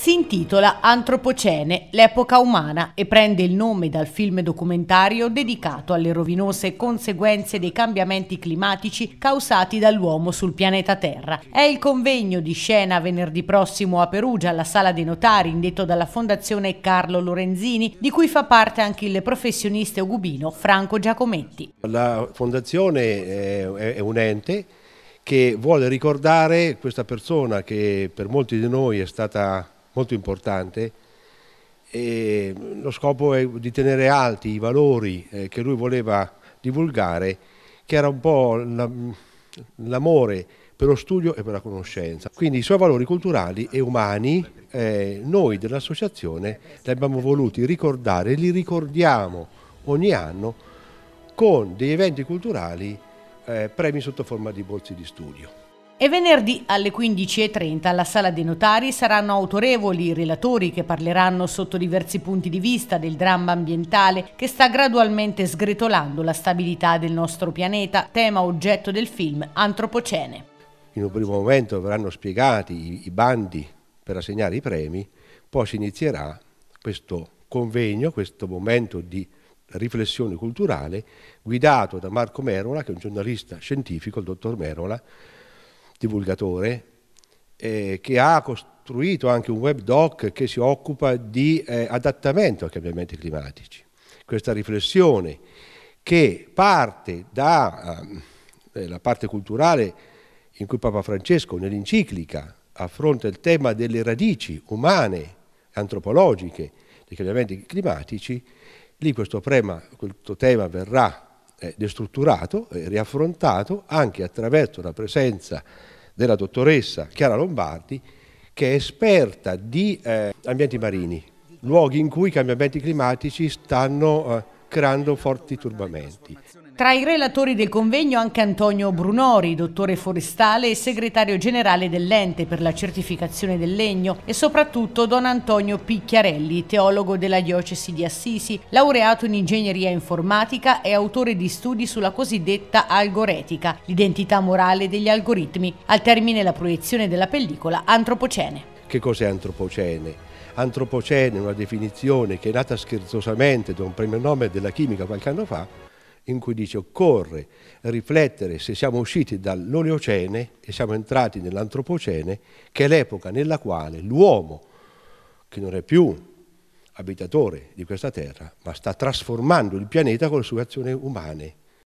si intitola Antropocene, l'epoca umana e prende il nome dal film documentario dedicato alle rovinose conseguenze dei cambiamenti climatici causati dall'uomo sul pianeta Terra. È il convegno di scena venerdì prossimo a Perugia alla Sala dei Notari indetto dalla Fondazione Carlo Lorenzini, di cui fa parte anche il professionista ugubino Franco Giacometti. La Fondazione è un ente che vuole ricordare questa persona che per molti di noi è stata molto importante e lo scopo è di tenere alti i valori eh, che lui voleva divulgare, che era un po' l'amore per lo studio e per la conoscenza. Quindi i suoi valori culturali e umani eh, noi dell'associazione li abbiamo voluti ricordare, li ricordiamo ogni anno con degli eventi culturali, eh, premi sotto forma di borsi di studio. E venerdì alle 15.30 alla Sala dei Notari saranno autorevoli relatori che parleranno sotto diversi punti di vista del dramma ambientale che sta gradualmente sgretolando la stabilità del nostro pianeta, tema oggetto del film Antropocene. In un primo momento verranno spiegati i bandi per assegnare i premi, poi si inizierà questo convegno, questo momento di riflessione culturale guidato da Marco Merola, che è un giornalista scientifico, il dottor Merola, divulgatore, eh, che ha costruito anche un web doc che si occupa di eh, adattamento ai cambiamenti climatici. Questa riflessione che parte dalla eh, parte culturale in cui Papa Francesco nell'enciclica affronta il tema delle radici umane, antropologiche dei cambiamenti climatici, lì questo, prema, questo tema verrà eh, destrutturato e riaffrontato anche attraverso la presenza della dottoressa Chiara Lombardi che è esperta di eh, ambienti marini, luoghi in cui i cambiamenti climatici stanno eh, creando forti turbamenti. Tra i relatori del convegno anche Antonio Brunori, dottore forestale e segretario generale dell'ente per la certificazione del legno e soprattutto Don Antonio Picchiarelli, teologo della diocesi di Assisi, laureato in ingegneria informatica e autore di studi sulla cosiddetta algoretica, l'identità morale degli algoritmi, al termine la proiezione della pellicola Antropocene. Che cos'è Antropocene? antropocene, una definizione che è nata scherzosamente da un premio Nobel della chimica qualche anno fa, in cui dice occorre riflettere se siamo usciti dall'Oleocene e siamo entrati nell'Antropocene, che è l'epoca nella quale l'uomo, che non è più abitatore di questa terra, ma sta trasformando il pianeta con le sue azioni umane.